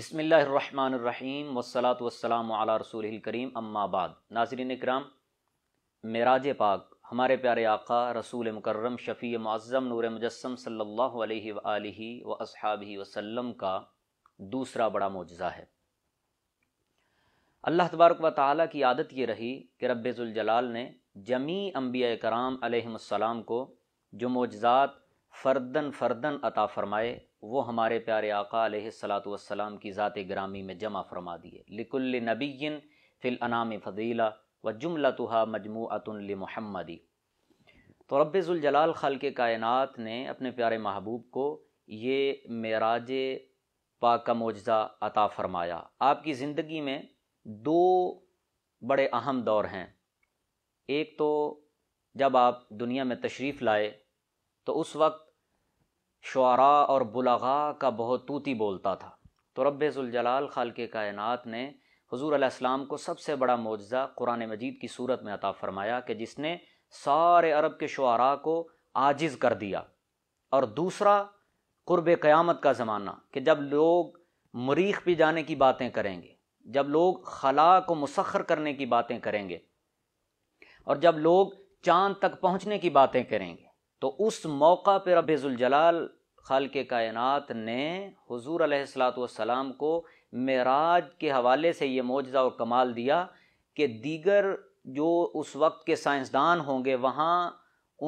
بسم اللہ الرحمن الرحیم وسلاۃ والسلام علی رسول الکریم اما بعد ناظرین اکرام معراج پاک ہمارے پیارے آقا رسول مکرم شفیع معظم نور مجسم صلی اللہ علیہ وآلہ و وسلم کا دوسرا بڑا معجزہ ہے اللہ تبارک و تعالیٰ کی عادت یہ رہی کہ رب ذوالجلال نے جمی انبیاء کرام علیہ السلام کو جو معجزات فردن فردن عطا فرمائے وہ ہمارے پیارے آقا علیہ السلاۃ والسلام کی ذات گرامی میں جمع فرما دیے لکل نبی فی الانام فضیلہ و جملہ مجموعۃ لمحمدی تو رب الجلال خل کے کائنات نے اپنے پیارے محبوب کو یہ معراج پاک معجزہ عطا فرمایا آپ کی زندگی میں دو بڑے اہم دور ہیں ایک تو جب آپ دنیا میں تشریف لائے تو اس وقت شعراء اور بلغاء کا بہت توتی بولتا تھا تو رب ذوالجلال خالق کائنات نے حضور علیہ السلام کو سب سے بڑا معجزہ قرآن مجید کی صورت میں عطا فرمایا کہ جس نے سارے عرب کے شعراء کو آجز کر دیا اور دوسرا قرب قیامت کا زمانہ کہ جب لوگ مریخ پہ جانے کی باتیں کریں گے جب لوگ خلا کو مسخر کرنے کی باتیں کریں گے اور جب لوگ چاند تک پہنچنے کی باتیں کریں گے تو اس موقع پہ رب الجلال خالق کائنات نے حضور علیہ السلاۃ والسلام کو معراج کے حوالے سے یہ معجزہ اور کمال دیا کہ دیگر جو اس وقت کے سائنسدان ہوں گے وہاں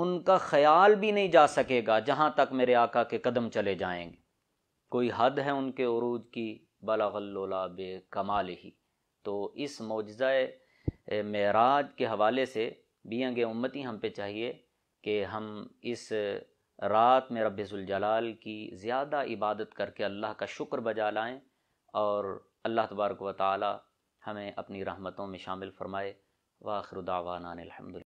ان کا خیال بھی نہیں جا سکے گا جہاں تک میرے آقا کے قدم چلے جائیں گے کوئی حد ہے ان کے عروج کی اللہ بے کمال ہی تو اس معجزہ معراج کے حوالے سے گے امتی ہم پہ چاہیے کہ ہم اس رات میں رب الجلال کی زیادہ عبادت کر کے اللہ کا شکر بجا لائیں اور اللہ تبارک و تعالی ہمیں اپنی رحمتوں میں شامل فرمائے واخر دعوانان الحمد